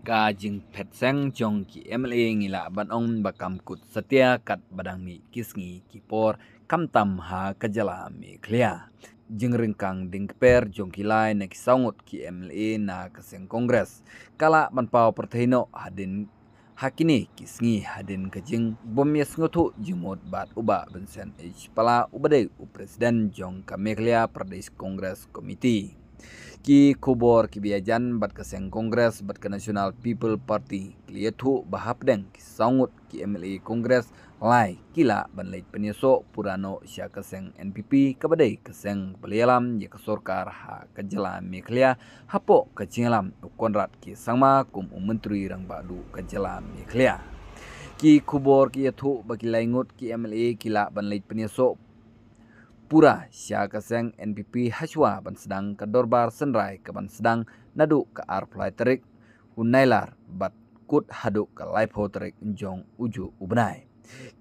Kajing pet phet chong ki MLA ngi la ban ong ba kut setia kat badang mi kis ngi ki kam tam ha ka mi Klia, jeng ringkang kang ding per jong ki lai na ki saungut ki MLA na ka kongres. Kala ban pao perthino hadin hakini kis hadin ka bom yas ngutu jimut bat uba bensen H. Pala ubade u presiden jong ka mi khlia kongres komiti. Rifki Kubor Kibiajan bat ke Seng Kongres bat ke National People Party Kliethu Bahapdeng Kisongut ki MLA Kongres Lai Kila ban leit penyeso Purano Sya ke Seng NPP kebadai ke Seng Belialam ya ke Sorkar ha ke Jela Miklia hapo ke Cingalam Ukonrat ki Sangma kum um Menteri badu ke Jela Miklia ki kubor ki yatu bagi laingut ki MLA kila ban leit penyesok Pura, Sia Kaseng NPP Haswa ban sedang ke Dorbar Senrai ke ban sedang nadu ke Arflai Terik Unailar bat kut haduk ke Laipo Terik Njong Uju Ubenai.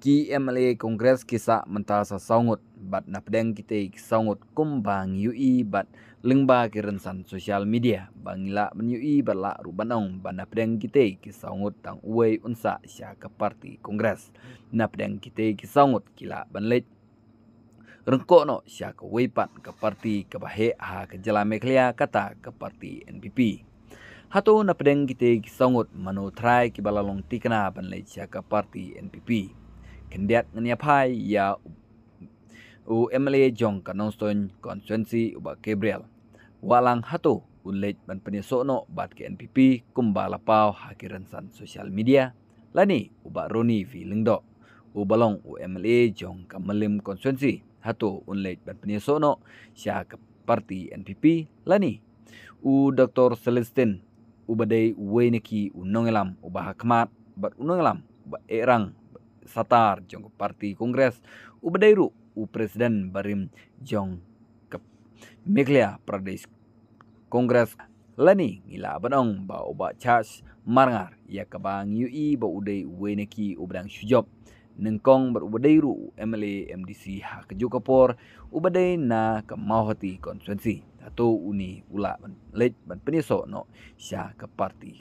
Ki MLA Kongres kisah mental sa saungut bat napdeng kita saungut kumbang UI bat lengba kirensan sosial media bangila men UI bat la rubanong bat napdeng kita saungut tang uwe unsa sya parti Kongres. Napdeng kita saungut kila ban lejt rengkok no sia ke weipat ke parti ke bahe ha ke jela meklia kata ke parti NPP. Hatu na pedeng kita songot manu try ke balalong tikna ban le sia ke parti NPP. Kendiat ngani apai ya u MLA Jong Kanonston Konsensi Uba Gabriel. Walang hatu ulet ban penyeso no bat ke NPP kumba lapau hakiran san sosial media. Lani uba Roni Vilingdo. Ubalong u MLA Jong Kamalim Konsensi. Hatu Unlet Ban Penyesono Sya ke Parti NPP Lani U Dr. Celestin U Badai Weneki U Nongelam U Bahakmat Bat U Nongelam Ba Erang Satar Jong ke Parti Kongres U Badai Ru U Presiden Barim Jong ke Meglia Pradesh Kongres Lani ngila benong ba uba charge marngar ya kabang UI ba udai u ubrang shujob nengkong berubadairu MLA MDC hakeju kapor ubadai na kemauhati konsensi atau uni ula lej ban peniso no sya ke parti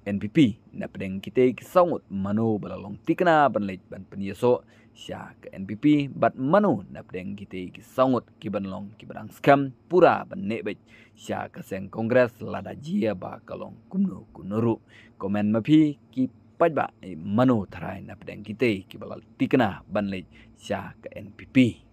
NPP na pedeng kita kisangut manu balalong tikna ban lej ban peniso sya ke NPP bat manu na pedeng kita kisangut kiban long kibarang skam pura ban nebet sya ke sen kongres lada jia ba kalong kumnu kunuru komen mapi kip pat ba eh, mano thara na pdang kitai ki balal tikna ban cha ka npp